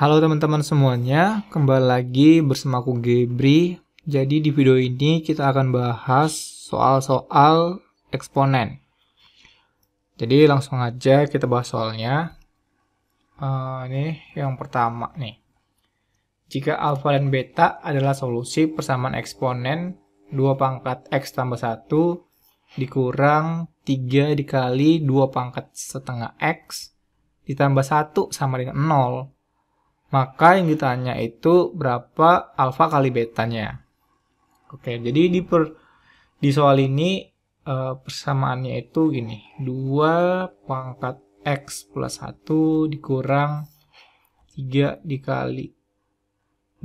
Halo teman-teman semuanya, kembali lagi bersama aku Gebri. Jadi di video ini kita akan bahas soal-soal eksponen. Jadi langsung aja kita bahas soalnya. Uh, ini yang pertama nih. Jika alfa dan beta adalah solusi persamaan eksponen 2 pangkat x tambah 1 dikurang 3 dikali 2 pangkat setengah x ditambah 1 sama dengan 0 maka yang ditanya itu berapa alfa kali betanya. Oke, jadi di per, di soal ini uh, persamaannya itu gini, 2 pangkat X plus 1 dikurang 3 dikali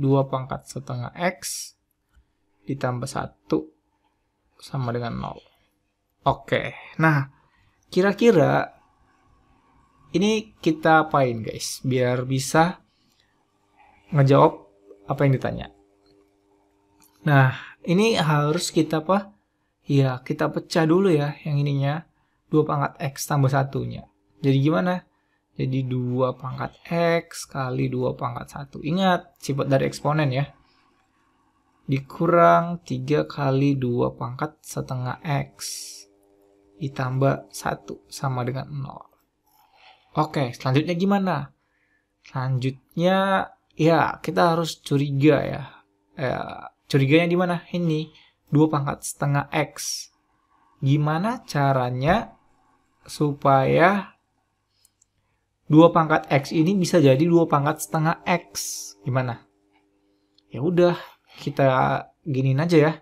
2 pangkat setengah X ditambah 1 sama dengan 0. Oke, nah kira-kira ini kita apain guys biar bisa ngejawab apa yang ditanya. Nah, ini harus kita apa? Ya, kita pecah dulu ya yang ininya. 2 pangkat X tambah satunya. Jadi gimana? Jadi 2 pangkat X kali 2 pangkat 1. Ingat, sifat dari eksponen ya. Dikurang 3 kali 2 pangkat setengah X. Ditambah 1 sama dengan 0. Oke, selanjutnya gimana? Selanjutnya ya kita harus curiga ya. ya curiganya di mana? Ini dua pangkat setengah X. Gimana caranya supaya dua pangkat X ini bisa jadi dua pangkat setengah X? Gimana? Ya udah, kita giniin aja ya.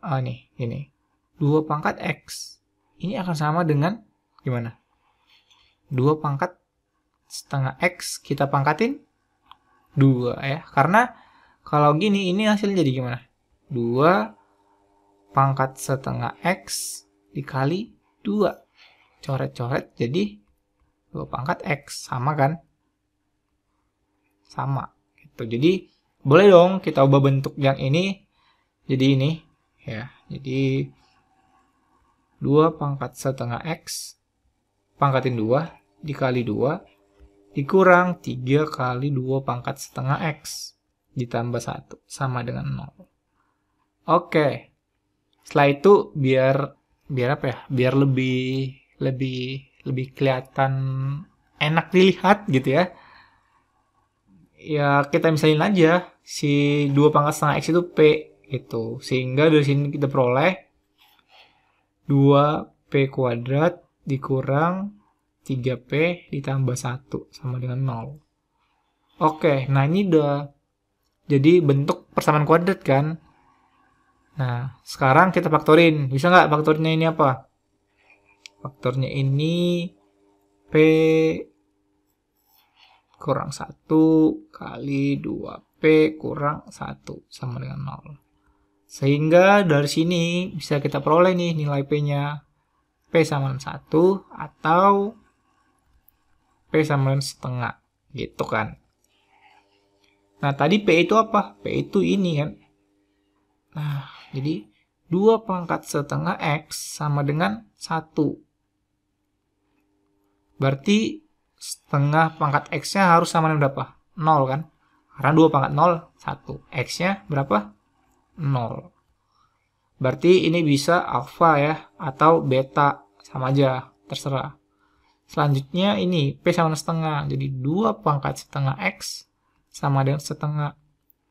Ah, nih, ini dua pangkat X. Ini akan sama dengan gimana? 2 pangkat setengah X kita pangkatin 2 ya. Karena kalau gini, ini hasilnya jadi gimana? 2 pangkat setengah X dikali 2. Coret-coret jadi 2 pangkat X. Sama kan? Sama. Gitu. Jadi boleh dong kita ubah bentuk yang ini jadi ini. ya. Jadi 2 pangkat setengah X pangkatin 2 dikali 2 dikurang 3 kali 2 pangkat setengah X ditambah 1 sama dengan 0. Oke. Setelah itu biar biar apa ya? Biar lebih lebih lebih kelihatan enak dilihat gitu ya. Ya kita misalin aja si 2 pangkat setengah X itu P gitu. Sehingga dari sini kita peroleh 2P kuadrat dikurang 3P ditambah 1 sama dengan 0. Oke, nah ini udah jadi bentuk persamaan kuadrat kan? Nah, sekarang kita faktorin. Bisa nggak faktornya ini apa? Faktornya ini P kurang 1 kali 2P kurang 1 sama dengan 0. Sehingga dari sini bisa kita peroleh nih nilai P-nya P sama dengan 1 atau sama dengan setengah. Gitu kan. Nah, tadi P itu apa? P itu ini kan. Nah, jadi 2 pangkat setengah X sama dengan 1. Berarti setengah pangkat X-nya harus sama dengan berapa? 0 kan? Karena 2 pangkat 0, 1. X-nya berapa? 0. Berarti ini bisa alfa ya, atau beta. Sama aja, terserah. Selanjutnya ini P sama setengah. Jadi 2 pangkat setengah X sama dengan setengah.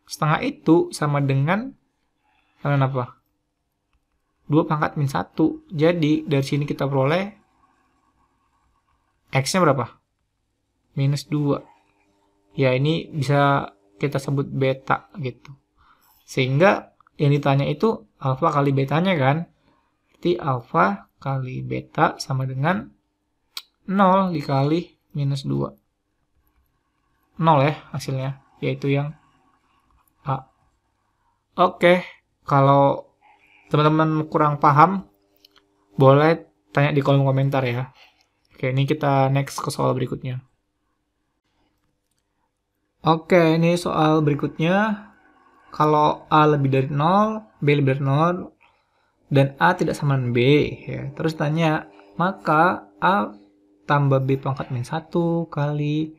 Setengah itu sama dengan, sama apa? 2 pangkat min 1. Jadi dari sini kita peroleh X-nya berapa? Minus 2. Ya ini bisa kita sebut beta gitu. Sehingga yang ditanya itu alfa kali betanya kan. Berarti alfa kali beta sama dengan 0 dikali minus 2. 0 ya hasilnya, yaitu yang A. Oke, kalau teman-teman kurang paham, boleh tanya di kolom komentar ya. Oke, ini kita next ke soal berikutnya. Oke, ini soal berikutnya. Kalau A lebih dari 0, B lebih dari 0, dan A tidak sama dengan B. Ya. Terus tanya, maka A tambah B pangkat minus 1 kali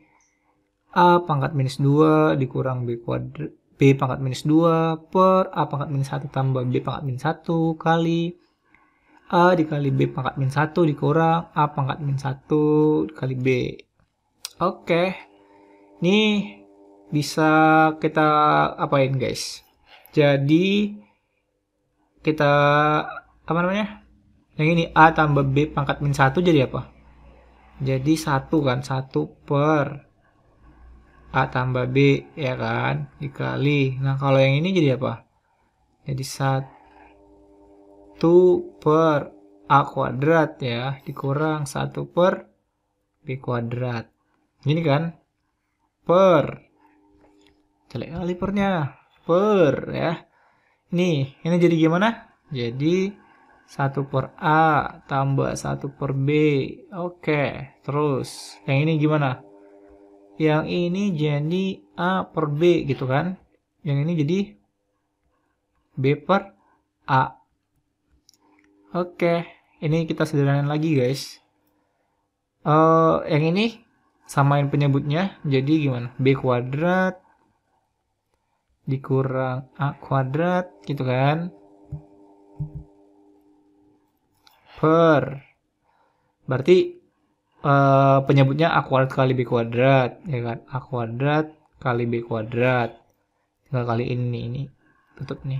A pangkat minus 2 dikurang B kuadrat B pangkat minus 2 per A pangkat minus 1 tambah B pangkat minus 1 kali A dikali B pangkat minus 1 dikurang A pangkat minus 1 kali B. Oke, ini bisa kita apain guys. Jadi, kita apa namanya? Yang ini A tambah B pangkat minus 1 jadi apa? Jadi satu kan, satu per A tambah B, ya kan? Dikali. Nah, kalau yang ini jadi apa? Jadi satu per A kuadrat ya, dikurang satu per B kuadrat. ini kan? Per. Cari kali pernya. Per ya. Nih, ini jadi gimana? Jadi 1 per A tambah 1 per B. Oke, terus. Yang ini gimana? Yang ini jadi A per B gitu kan. Yang ini jadi B per A. Oke, ini kita sederhanain lagi guys. Uh, yang ini samain penyebutnya, jadi gimana? B kuadrat dikurang A kuadrat gitu kan per. Berarti uh, penyebutnya A kuadrat kali B kuadrat, ya kan? A kuadrat kali B kuadrat. Tinggal kali ini ini. Tutup nih.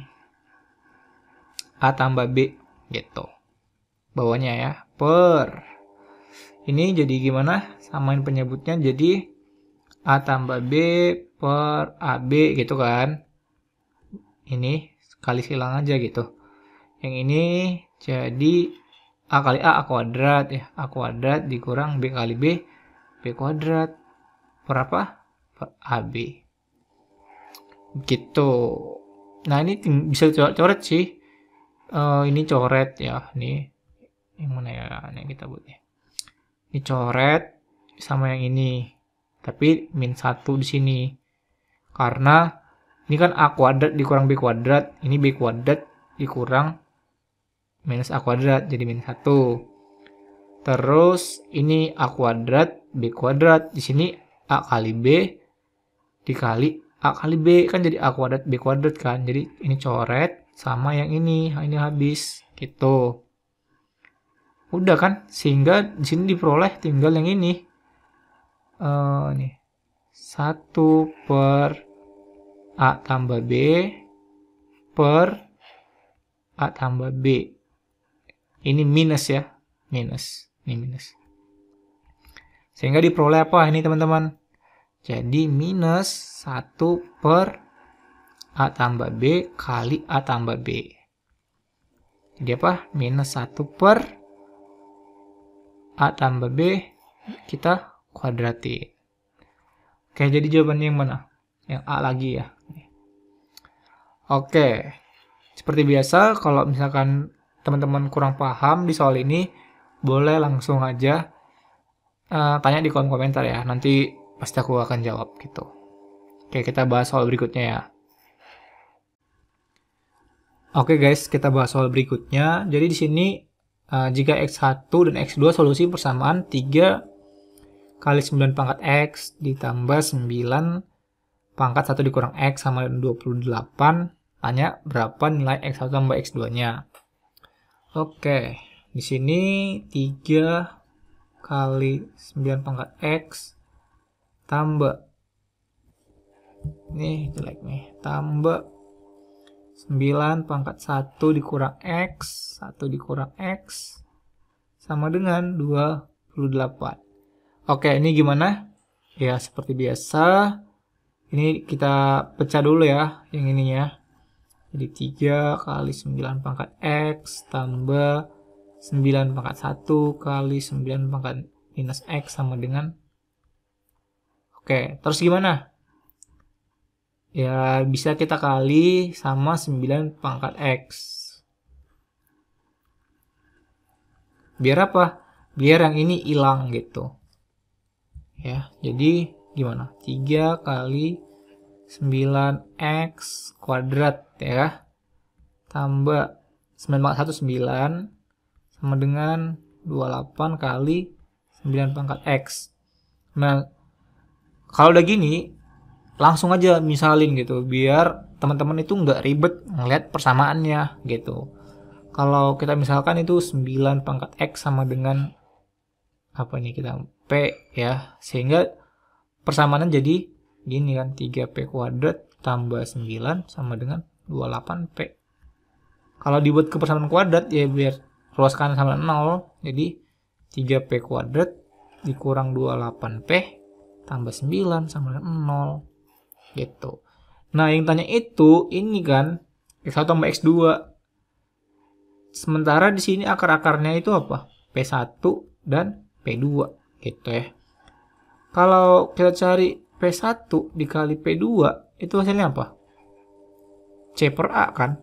A tambah B, gitu. Bawahnya ya, per. Ini jadi gimana? Samain penyebutnya jadi A tambah B per AB gitu kan. Ini kali silang aja gitu. Yang ini jadi A kali A, A kuadrat ya. A kuadrat dikurang B kali B, B kuadrat. Berapa? Per AB. Gitu. Nah ini bisa coret sih. Uh, ini coret ya. Ini yang mana ya? Ini kita buatnya. Ini coret sama yang ini. Tapi min 1 di sini. Karena ini kan A kuadrat dikurang B kuadrat. Ini B kuadrat dikurang minus A kuadrat jadi minus satu. Terus ini A kuadrat, B kuadrat. Di sini A kali B dikali A kali B kan jadi A kuadrat, B kuadrat kan. Jadi ini coret sama yang ini, ini habis gitu. Udah kan? Sehingga di sini diperoleh tinggal yang ini. Uh, nih. 1 per A tambah B per A tambah B ini minus ya, minus. Ini minus. Sehingga diperoleh apa ini teman-teman? Jadi minus 1 per A tambah B kali A tambah B. Jadi apa? Minus 1 per A tambah B kita kuadratin. Oke, jadi jawabannya yang mana? Yang A lagi ya. Oke, seperti biasa kalau misalkan teman-teman kurang paham di soal ini, boleh langsung aja uh, tanya di kolom komentar ya. Nanti pasti aku akan jawab gitu. Oke, kita bahas soal berikutnya ya. Oke guys, kita bahas soal berikutnya. Jadi di sini uh, jika x1 dan x2 solusi persamaan 3 kali 9 pangkat x ditambah 9 pangkat 1 dikurang x sama 28, tanya berapa nilai x1 tambah x2-nya. Oke, di sini 3 kali 9 pangkat X tambah nih jelek nih, tambah 9 pangkat 1 dikurang X, 1 dikurang X sama dengan 28. Oke, ini gimana? Ya, seperti biasa. Ini kita pecah dulu ya, yang ininya. Jadi 3 kali 9 pangkat X tambah 9 pangkat 1 kali 9 pangkat minus X sama dengan Oke, terus gimana? Ya, bisa kita kali sama 9 pangkat X. Biar apa? Biar yang ini hilang gitu. Ya, jadi gimana? 3 kali 9X kuadrat ya tambah 9 pangkat sama dengan 28 kali 9 pangkat X. Nah, kalau udah gini, langsung aja misalin gitu, biar teman-teman itu nggak ribet ngeliat persamaannya gitu. Kalau kita misalkan itu 9 pangkat X sama dengan apa nih kita P ya, sehingga persamaannya jadi gini kan, 3P kuadrat tambah 9 sama dengan 28P. Kalau dibuat ke persamaan kuadrat ya biar ruas kanan sama 0. Jadi 3P kuadrat dikurang 28P tambah 9 sama 0. Gitu. Nah yang tanya itu ini kan X1 tambah X2. Sementara di sini akar-akarnya itu apa? P1 dan P2 gitu ya. Kalau kita cari P1 dikali P2 itu hasilnya apa? C per A kan?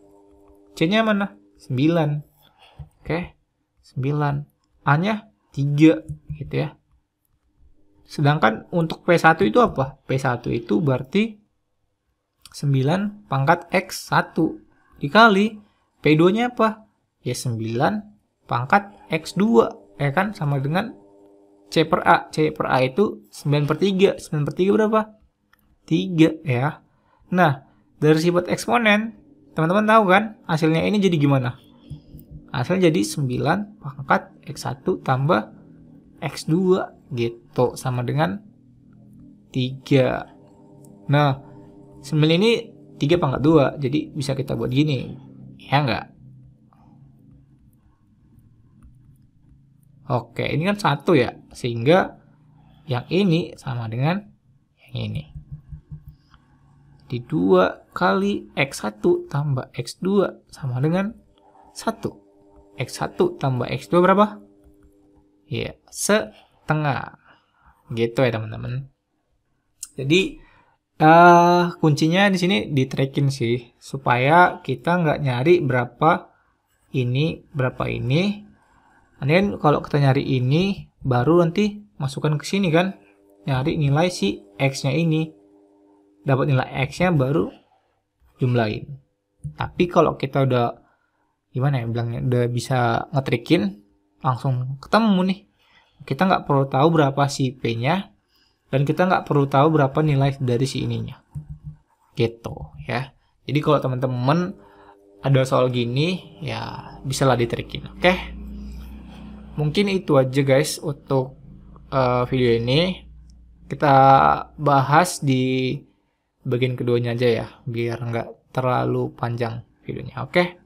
C-nya mana? 9. Oke. Okay. 9. A-nya 3 gitu ya. Sedangkan untuk P1 itu apa? P1 itu berarti 9 pangkat X1 dikali P2-nya apa? Ya 9 pangkat X2 ya kan sama dengan C per A. C per A itu 9 per 3. 9 per 3 berapa? 3 ya. Nah, dari sifat eksponen, teman-teman tahu kan hasilnya ini jadi gimana? Hasilnya jadi 9 pangkat X1 tambah X2 gitu. Sama dengan 3. Nah, 9 ini 3 pangkat 2. Jadi bisa kita buat gini. Ya enggak? Oke, ini kan satu ya, sehingga yang ini sama dengan yang ini di 2 kali X1 tambah X2 sama dengan 1. X1 tambah X2 berapa? Ya, setengah. Gitu ya teman-teman. Jadi, uh, kuncinya di sini di tracking sih. Supaya kita nggak nyari berapa ini, berapa ini. then, kalau kita nyari ini, baru nanti masukkan ke sini kan. Nyari nilai si X-nya ini dapat nilai X-nya baru jumlahin. Tapi kalau kita udah gimana ya bilangnya udah bisa ngetrikin langsung ketemu nih. Kita nggak perlu tahu berapa si P-nya dan kita nggak perlu tahu berapa nilai dari si ininya. Gitu ya. Jadi kalau teman-teman ada soal gini ya bisa lah ditrikin, oke? Mungkin itu aja guys untuk uh, video ini. Kita bahas di bagian keduanya aja ya biar nggak terlalu panjang videonya oke okay?